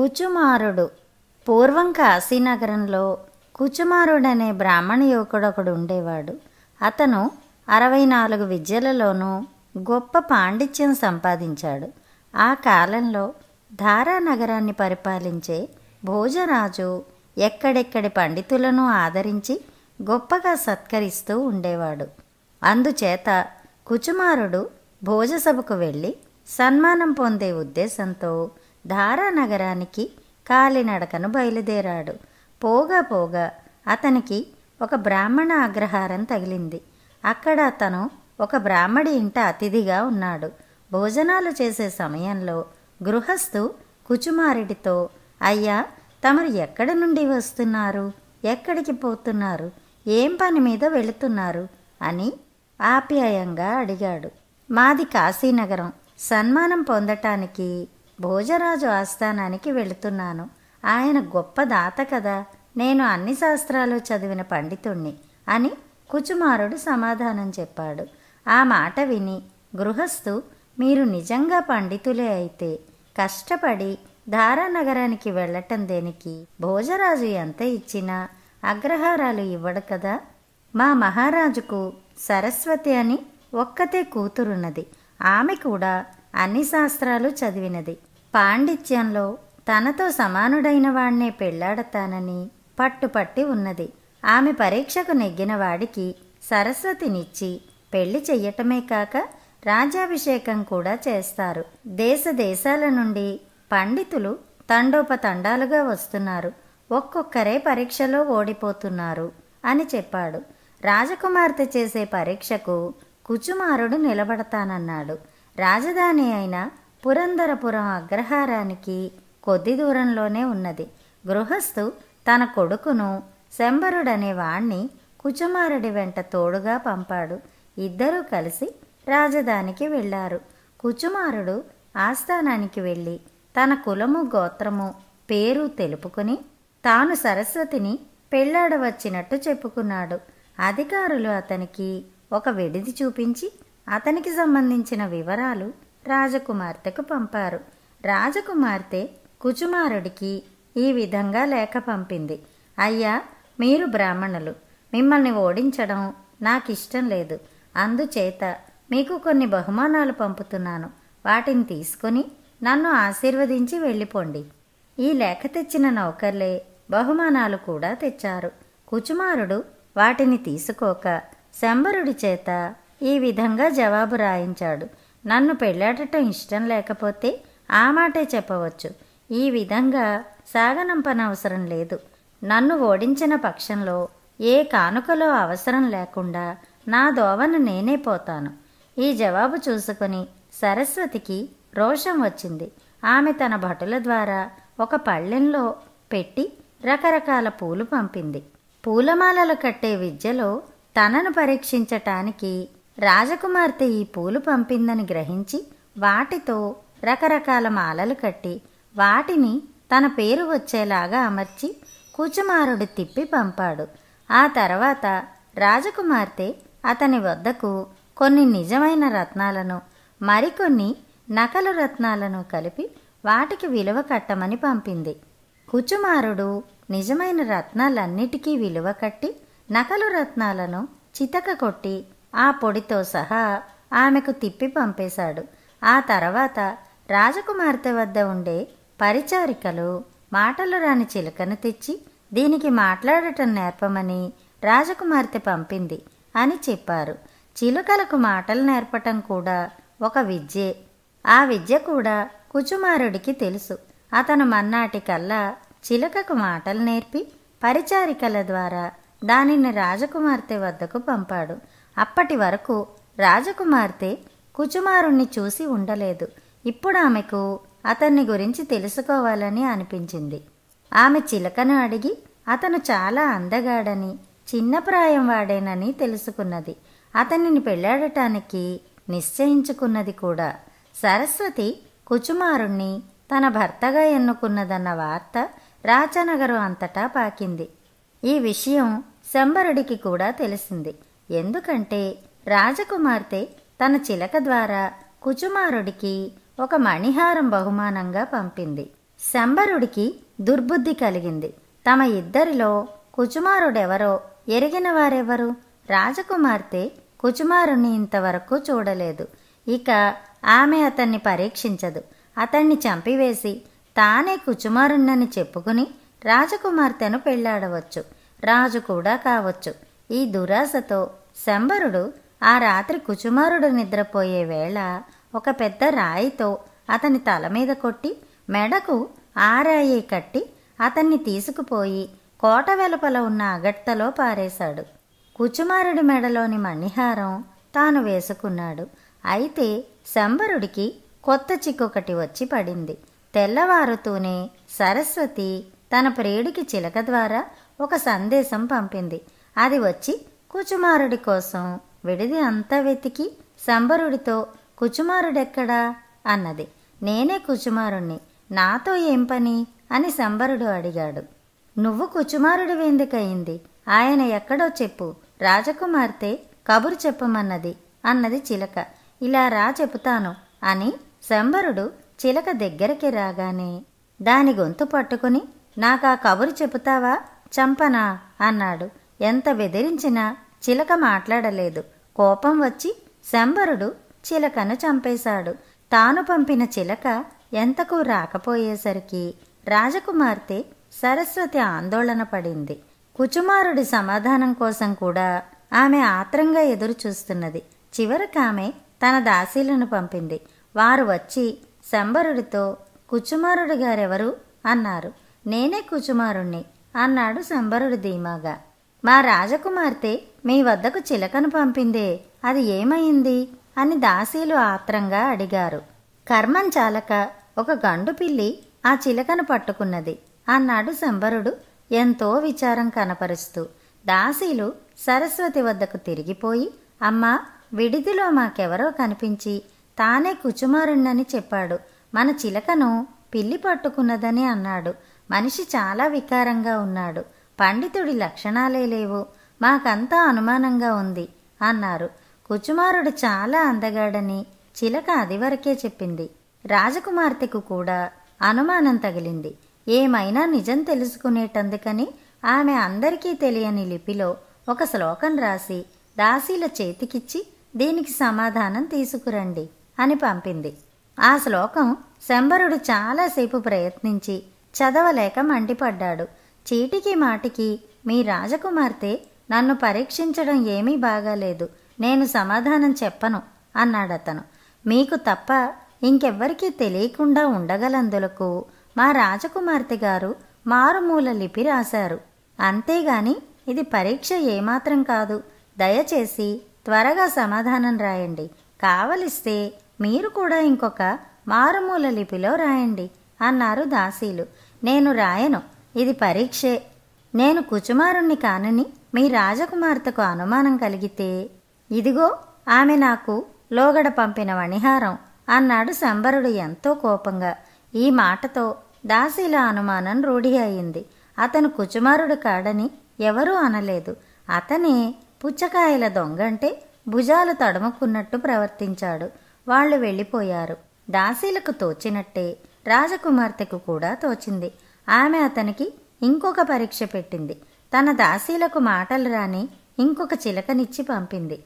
కుచుమారుడు పూర్వం కాశీనగరంలో అనే బ్రాహ్మణ యువకుడొకడు ఉండేవాడు అతను అరవై నాలుగు విద్యలలోనూ గొప్ప పాండిత్యం సంపాదించాడు ఆ కాలంలో ధారా నగరాన్ని పరిపాలించే భోజరాజు ఎక్కడెక్కడి పండితులను ఆదరించి గొప్పగా సత్కరిస్తూ ఉండేవాడు అందుచేత కుచుమారుడు భోజసభకు వెళ్ళి సన్మానం పొందే ఉద్దేశంతో ధారా నగరానికి కాలినడకను బయలుదేరాడు పోగా పోగా అతనికి ఒక బ్రాహ్మణ అగ్రహారం తగిలింది అక్కడ అతను ఒక బ్రాహ్మడి ఇంట అతిథిగా ఉన్నాడు భోజనాలు చేసే సమయంలో గృహస్థు కుచుమారుడితో అయ్యా తమరు ఎక్కడి నుండి వస్తున్నారు ఎక్కడికి పోతున్నారు ఏం పని మీద వెళుతున్నారు అని ఆప్యాయంగా అడిగాడు మాది కాశీనగరం సన్మానం పొందటానికి భోజరాజు ఆస్థానానికి వెళుతున్నాను ఆయన గొప్ప దాత కదా నేను అన్ని శాస్త్రాలు చదివిన పండితుణ్ణి అని కుచుమారుడు సమాధానం చెప్పాడు ఆ మాట విని గృహస్థు మీరు నిజంగా పండితులే అయితే కష్టపడి నగరానికి వెళ్ళటం దేనికి భోజరాజు ఎంత ఇచ్చినా అగ్రహారాలు ఇవ్వడు కదా మా మహారాజుకు సరస్వతి అని ఒక్కతే కూతురున్నది ఆమె కూడా అన్ని శాస్త్రాలు చదివినది పాండిత్యంలో తనతో సమానుడైన వాణ్ణే పెళ్లాడతానని పట్టుపట్టి ఉన్నది ఆమె పరీక్షకు నెగ్గిన వాడికి సరస్వతినిచ్చి పెళ్లి చెయ్యటమే కాక రాజాభిషేకం కూడా చేస్తారు దేశ దేశాల నుండి పండితులు తండోపతండాలుగా వస్తున్నారు ఒక్కొక్కరే పరీక్షలో ఓడిపోతున్నారు అని చెప్పాడు రాజకుమార్తె చేసే పరీక్షకు కుచుమారుడు నిలబడతానన్నాడు రాజధాని అయిన పురంధరపురం అగ్రహారానికి కొద్ది దూరంలోనే ఉన్నది గృహస్థు తన కొడుకును శంబరుడనే వాణ్ణి కుచుమారుడి వెంట తోడుగా పంపాడు ఇద్దరూ కలిసి రాజధానికి వెళ్ళారు కుచుమారుడు ఆస్థానానికి వెళ్ళి తన కులము గోత్రము పేరు తెలుపుకుని తాను సరస్వతిని పెళ్ళాడవచ్చినట్టు చెప్పుకున్నాడు అధికారులు అతనికి ఒక విడిది చూపించి అతనికి సంబంధించిన వివరాలు రాజకుమార్తెకు పంపారు రాజకుమార్తె కుచుమారుడికి ఈ విధంగా లేఖ పంపింది అయ్యా మీరు బ్రాహ్మణులు మిమ్మల్ని ఓడించడం నాకిష్టం లేదు అందుచేత మీకు కొన్ని బహుమానాలు పంపుతున్నాను వాటిని తీసుకుని నన్ను ఆశీర్వదించి వెళ్ళిపోండి ఈ లేఖ తెచ్చిన నౌకర్లే బహుమానాలు కూడా తెచ్చారు కుచుమారుడు వాటిని తీసుకోక శంబరుడి చేత ఈ విధంగా జవాబు రాయించాడు నన్ను పెళ్ళాడటం ఇష్టం లేకపోతే ఆ మాటే చెప్పవచ్చు ఈ విధంగా సాగనంపనవసరం లేదు నన్ను ఓడించిన పక్షంలో ఏ కానుకలో అవసరం లేకుండా నా దోవను నేనే పోతాను ఈ జవాబు చూసుకుని సరస్వతికి రోషం వచ్చింది ఆమె తన భటుల ద్వారా ఒక పళ్ళెంలో పెట్టి రకరకాల పూలు పంపింది పూలమాలలు కట్టే విద్యలో తనను పరీక్షించటానికి రాజకుమార్తె ఈ పూలు పంపిందని గ్రహించి వాటితో రకరకాల మాలలు కట్టి వాటిని తన పేరు వచ్చేలాగా అమర్చి కూచుమారుడు తిప్పి పంపాడు ఆ తర్వాత రాజకుమార్తె అతని వద్దకు కొన్ని నిజమైన రత్నాలను మరికొన్ని నకలు రత్నాలను కలిపి వాటికి విలువ కట్టమని పంపింది కుచుమారుడు నిజమైన రత్నాలన్నిటికీ విలువ కట్టి నకలు రత్నాలను చితక కొట్టి ఆ పొడితో సహా ఆమెకు తిప్పి పంపేశాడు ఆ తర్వాత రాజకుమార్తె వద్ద ఉండే పరిచారికలు మాటలు రాని చిలుకను తెచ్చి దీనికి మాట్లాడటం నేర్పమని రాజకుమార్తె పంపింది అని చెప్పారు చిలుకలకు మాటలు నేర్పటం కూడా ఒక విద్యే ఆ విద్య కూడా కుచుమారుడికి తెలుసు అతను మన్నాటికల్లా చిలుకకు మాటలు నేర్పి పరిచారికల ద్వారా దానిని రాజకుమార్తె వద్దకు పంపాడు అప్పటి వరకు రాజకుమార్తె కుచుమారుణ్ణి చూసి ఉండలేదు ఇప్పుడు ఆమెకు అతన్ని గురించి తెలుసుకోవాలని అనిపించింది ఆమె చిలకను అడిగి అతను చాలా అందగాడని చిన్న ప్రాయం వాడేనని తెలుసుకున్నది అతనిని పెళ్లాడటానికి నిశ్చయించుకున్నది కూడా సరస్వతి కుచుమారుణ్ణి తన భర్తగా ఎన్నుకున్నదన్న వార్త రాచనగరం అంతటా పాకింది ఈ విషయం శంబరుడికి కూడా తెలిసింది ఎందుకంటే రాజకుమార్తె తన చిలక ద్వారా కుచుమారుడికి ఒక మణిహారం బహుమానంగా పంపింది శంబరుడికి దుర్బుద్ధి కలిగింది తమ ఇద్దరిలో కుచుమారుడెవరో ఎరిగిన వారెవరు రాజకుమార్తె కుచుమారుని ఇంతవరకు చూడలేదు ఇక ఆమె అతన్ని పరీక్షించదు అతన్ని చంపివేసి తానే కుచుమారుణ్ణని చెప్పుకుని రాజకుమార్తెను పెళ్లాడవచ్చు రాజు కూడా కావచ్చు ఈ దురాశతో శంబరుడు ఆ రాత్రి కుచుమారుడు నిద్రపోయే వేళ ఒక పెద్ద రాయితో అతని తల మీద కొట్టి మెడకు ఆరాయి కట్టి అతన్ని తీసుకుపోయి కోట వెలుపల ఉన్న అగట్టలో పారేశాడు కుచుమారుడి మెడలోని మణిహారం తాను వేసుకున్నాడు అయితే శంబరుడికి కొత్త చిక్కొకటి వచ్చి పడింది తెల్లవారుతూనే సరస్వతి తన ప్రేడికి చిలక ద్వారా ఒక సందేశం పంపింది అది వచ్చి కుచుమారుడి కోసం విడిది అంతా వెతికి సంబరుడితో కుచుమారుడెక్కడా అన్నది నేనే కుచుమారుణ్ణి నాతో ఏం పని అని సంబరుడు అడిగాడు నువ్వు కుచుమారుడి వెందుకయింది ఆయన ఎక్కడో చెప్పు రాజకుమార్తె కబురు చెప్పమన్నది అన్నది చిలక ఇలా రా చెబుతాను అని శంబరుడు చిలక దగ్గరికి రాగానే దాని గొంతు పట్టుకుని నాకా కబురు చెబుతావా చంపనా అన్నాడు ఎంత బెదిరించినా చిలక మాట్లాడలేదు కోపం వచ్చి శంబరుడు చిలకను చంపేశాడు తాను పంపిన చిలక ఎంతకు రాకపోయేసరికి రాజకుమార్తె సరస్వతి ఆందోళన పడింది కుచుమారుడి సమాధానం కోసం కూడా ఆమె ఆత్రంగా ఎదురుచూస్తున్నది ఆమె తన దాసీలను పంపింది వారు వచ్చి శంబరుడితో కుచుమారుడు గారెవరు అన్నారు నేనే కుచుమారుణ్ణి అన్నాడు శంబరుడు ధీమాగా మా రాజకుమార్తె మీ వద్దకు చిలకను పంపిందే అది ఏమైంది అని దాసీలు ఆత్రంగా అడిగారు కర్మం చాలక ఒక గండు పిల్లి ఆ చిలకను పట్టుకున్నది అన్నాడు శంబరుడు ఎంతో విచారం కనపరుస్తూ దాసీలు సరస్వతి వద్దకు తిరిగిపోయి అమ్మా విడిదిలో మాకెవరో కనిపించి తానే కుచుమారుణ్ణని చెప్పాడు మన చిలకను పిల్లి పట్టుకున్నదని అన్నాడు మనిషి చాలా వికారంగా ఉన్నాడు పండితుడి లక్షణాలే లేవు మాకంతా అనుమానంగా ఉంది అన్నారు కుచుమారుడు చాలా అందగాడని చిలక అదివరకే చెప్పింది రాజకుమార్తెకు కూడా అనుమానం తగిలింది ఏమైనా నిజం తెలుసుకునేటందుకని ఆమె అందరికీ తెలియని లిపిలో ఒక శ్లోకం రాసి దాసీల చేతికిచ్చి దీనికి సమాధానం తీసుకురండి అని పంపింది ఆ శ్లోకం శంబరుడు చాలాసేపు ప్రయత్నించి చదవలేక మండిపడ్డాడు చీటికి మాటికి మీ రాజకుమార్తె నన్ను పరీక్షించడం ఏమీ బాగాలేదు నేను సమాధానం చెప్పను అన్నాడతను మీకు తప్ప ఇంకెవ్వరికీ తెలియకుండా ఉండగలందులకు మా రాజకుమార్తె గారు మారుమూల లిపి రాశారు అంతేగాని ఇది పరీక్ష ఏమాత్రం కాదు దయచేసి త్వరగా సమాధానం రాయండి కావలిస్తే మీరు కూడా ఇంకొక మారుమూల లిపిలో రాయండి అన్నారు దాసీలు నేను రాయను ఇది పరీక్షే నేను కుచుమారుణ్ణి కానని మీ రాజకుమార్తెకు అనుమానం కలిగితే ఇదిగో ఆమె నాకు లోగడ పంపిన వణిహారం అన్నాడు శంబరుడు ఎంతో కోపంగా ఈ మాటతో దాసీల అనుమానం రూఢి అయింది అతను కుచుమారుడు కాడని ఎవరూ అనలేదు అతనే పుచ్చకాయల దొంగంటే భుజాలు తడుముకున్నట్టు ప్రవర్తించాడు వాళ్ళు వెళ్ళిపోయారు దాసీలకు తోచినట్టే రాజకుమార్తెకు కూడా తోచింది ఆమె అతనికి ఇంకొక పరీక్ష పెట్టింది తన దాసీలకు మాటలు రాని ఇంకొక చిలకనిచ్చి పంపింది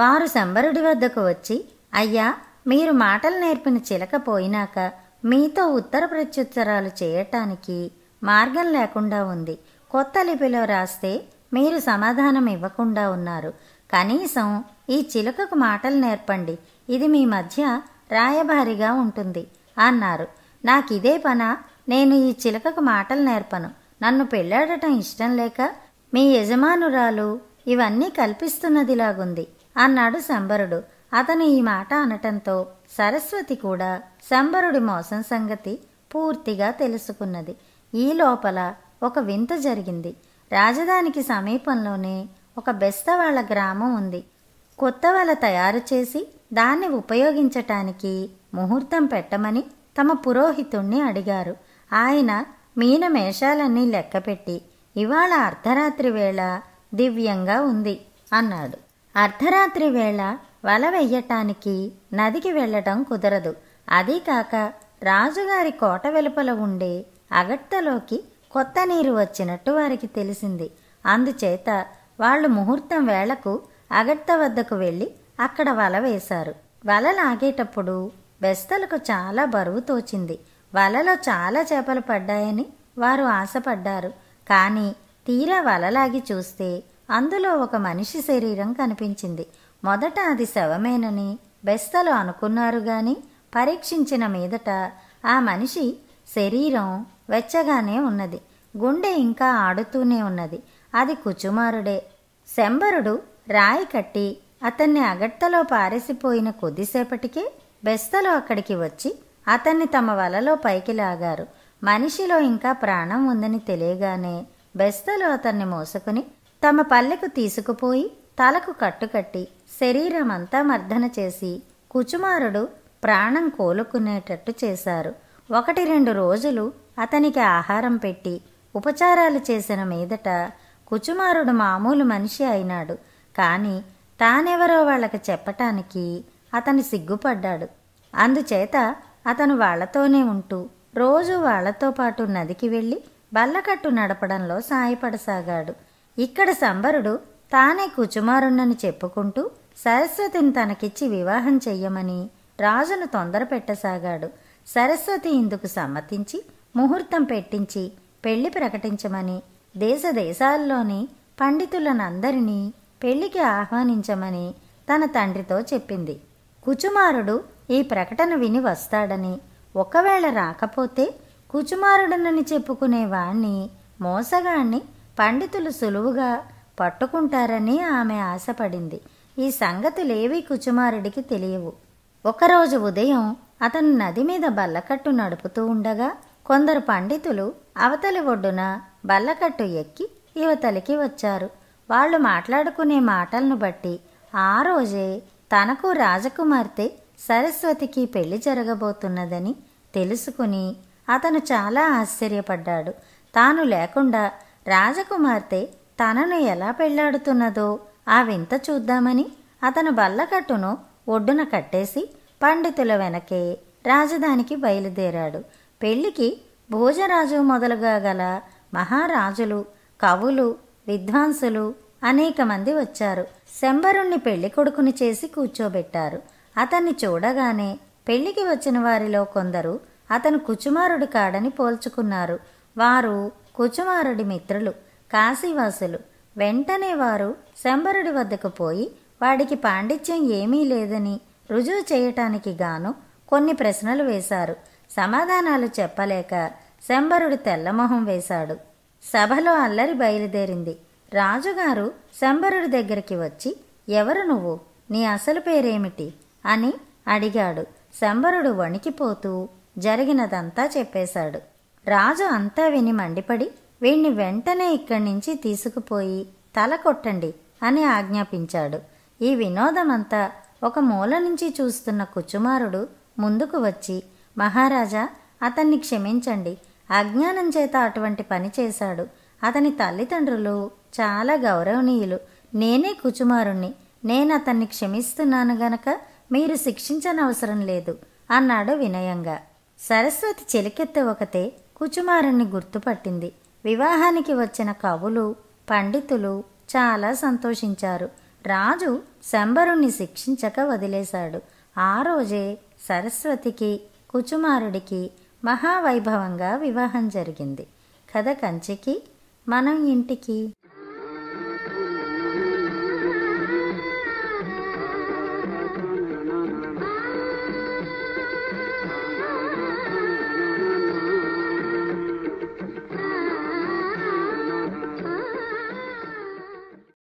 వారు సంబరుడి వద్దకు వచ్చి అయ్యా మీరు మాటలు నేర్పిన చిలక పోయినాక మీతో ఉత్తర ప్రత్యుత్తరాలు చేయటానికి మార్గం లేకుండా ఉంది కొత్త లిపిలో రాస్తే మీరు సమాధానం ఇవ్వకుండా ఉన్నారు కనీసం ఈ చిలుకకు మాటలు నేర్పండి ఇది మీ మధ్య రాయభారిగా ఉంటుంది అన్నారు నాకిదే పన నేను ఈ చిలకకు మాటలు నేర్పను నన్ను పెళ్ళాడటం ఇష్టం లేక మీ యజమానురాలు ఇవన్నీ కల్పిస్తున్నదిలాగుంది అన్నాడు శంబరుడు అతను ఈ మాట అనటంతో సరస్వతి కూడా శంబరుడి మోసం సంగతి పూర్తిగా తెలుసుకున్నది ఈ లోపల ఒక వింత జరిగింది రాజధానికి సమీపంలోనే ఒక బెస్తవాళ్ల గ్రామం ఉంది కొత్త వల తయారు చేసి దాన్ని ఉపయోగించటానికి ముహూర్తం పెట్టమని తమ పురోహితుణ్ణి అడిగారు ఆయన మీనమేషాలన్నీ లెక్కపెట్టి ఇవాళ అర్ధరాత్రి వేళ దివ్యంగా ఉంది అన్నాడు అర్ధరాత్రి వేళ వల వెయ్యటానికి నదికి వెళ్ళటం కుదరదు అదీ కాక రాజుగారి కోట వెలుపల ఉండే అగట్టలోకి కొత్త నీరు వచ్చినట్టు వారికి తెలిసింది అందుచేత వాళ్ళు ముహూర్తం వేళకు అగట్ట వద్దకు వెళ్ళి అక్కడ వల వేశారు వల లాగేటప్పుడు బెస్తలకు చాలా బరువు తోచింది వలలో చాలా చేపలు పడ్డాయని వారు ఆశపడ్డారు కానీ తీరా వలలాగి చూస్తే అందులో ఒక మనిషి శరీరం కనిపించింది మొదట అది శవమేనని బెస్తలు అనుకున్నారు గాని పరీక్షించిన మీదట ఆ మనిషి శరీరం వెచ్చగానే ఉన్నది గుండె ఇంకా ఆడుతూనే ఉన్నది అది కుచుమారుడే శంబరుడు రాయి కట్టి అతన్ని అగట్టలో పారేసిపోయిన కొద్దిసేపటికే బెస్తలు అక్కడికి వచ్చి అతన్ని తమ వలలో పైకి లాగారు మనిషిలో ఇంకా ప్రాణం ఉందని తెలియగానే బెస్తలు అతన్ని మోసుకుని తమ పల్లెకు తీసుకుపోయి తలకు కట్టుకట్టి శరీరం అంతా మర్దన చేసి కుచుమారుడు ప్రాణం కోలుకునేటట్టు చేశారు ఒకటి రెండు రోజులు అతనికి ఆహారం పెట్టి ఉపచారాలు చేసిన మీదట కుచుమారుడు మామూలు మనిషి అయినాడు కానీ తానెవరో వాళ్ళకి చెప్పటానికి అతని సిగ్గుపడ్డాడు అందుచేత అతను వాళ్లతోనే ఉంటూ రోజు వాళ్లతో పాటు నదికి వెళ్ళి బల్లకట్టు నడపడంలో సాయపడసాగాడు ఇక్కడ సంబరుడు తానే కుచుమారుణ్ణని చెప్పుకుంటూ సరస్వతిని తనకిచ్చి వివాహం చెయ్యమని రాజును తొందర పెట్టసాగాడు సరస్వతి ఇందుకు సమ్మతించి ముహూర్తం పెట్టించి పెళ్లి ప్రకటించమని దేశదేశాల్లోని పండితులనందరినీ పెళ్లికి ఆహ్వానించమని తన తండ్రితో చెప్పింది కుచుమారుడు ఈ ప్రకటన విని వస్తాడని ఒకవేళ రాకపోతే కుచుమారుడనని చెప్పుకునే వాణ్ణి మోసగాణ్ణి పండితులు సులువుగా పట్టుకుంటారని ఆమె ఆశపడింది ఈ సంగతులేవి కుచుమారుడికి తెలియవు ఒకరోజు ఉదయం అతను నది మీద బల్లకట్టు నడుపుతూ ఉండగా కొందరు పండితులు అవతలి ఒడ్డున బల్లకట్టు ఎక్కి యువతలికి వచ్చారు వాళ్ళు మాట్లాడుకునే మాటలను బట్టి ఆ రోజే తనకు రాజకుమార్తె సరస్వతికి పెళ్లి జరగబోతున్నదని తెలుసుకుని అతను చాలా ఆశ్చర్యపడ్డాడు తాను లేకుండా రాజకుమార్తె తనను ఎలా పెళ్లాడుతున్నదో ఆ వింత చూద్దామని అతను బల్లకట్టును ఒడ్డున కట్టేసి పండితుల వెనకే రాజధానికి బయలుదేరాడు పెళ్లికి భోజరాజు మొదలుగా గల మహారాజులు కవులు విద్వాంసులు అనేక మంది వచ్చారు శంబరుణ్ణి పెళ్లి కొడుకుని చేసి కూర్చోబెట్టారు అతన్ని చూడగానే పెళ్లికి వచ్చిన వారిలో కొందరు అతను కుచుమారుడు కాడని పోల్చుకున్నారు వారు కుచుమారుడి మిత్రులు కాశీవాసులు వెంటనే వారు శంబరుడి వద్దకు పోయి వాడికి పాండిత్యం ఏమీ లేదని రుజువు చేయటానికి గాను కొన్ని ప్రశ్నలు వేశారు సమాధానాలు చెప్పలేక శంబరుడు తెల్లమొహం వేశాడు సభలో అల్లరి బయలుదేరింది రాజుగారు శంబరుడి దగ్గరికి వచ్చి ఎవరు నువ్వు నీ అసలు పేరేమిటి అని అడిగాడు శంబరుడు వణికిపోతూ జరిగినదంతా చెప్పేశాడు రాజు అంతా విని మండిపడి వీణ్ణి వెంటనే ఇక్కడి నుంచి తీసుకుపోయి తల కొట్టండి అని ఆజ్ఞాపించాడు ఈ వినోదమంతా ఒక మూల నుంచి చూస్తున్న కుచుమారుడు ముందుకు వచ్చి మహారాజా అతన్ని క్షమించండి అజ్ఞానం చేత అటువంటి పని చేశాడు అతని తల్లిదండ్రులు చాలా గౌరవనీయులు నేనే కుచుమారుణ్ణి నేను అతన్ని క్షమిస్తున్నాను గనక మీరు శిక్షించనవసరం లేదు అన్నాడు వినయంగా సరస్వతి చెలికెత్త ఒకతే కుచుమారుణ్ణి గుర్తుపట్టింది వివాహానికి వచ్చిన కవులు పండితులు చాలా సంతోషించారు రాజు శంబరుణ్ణి శిక్షించక వదిలేశాడు ఆ రోజే సరస్వతికి కుచుమారుడికి మహావైభవంగా వివాహం జరిగింది కథ కంచికి మనం ఇంటికి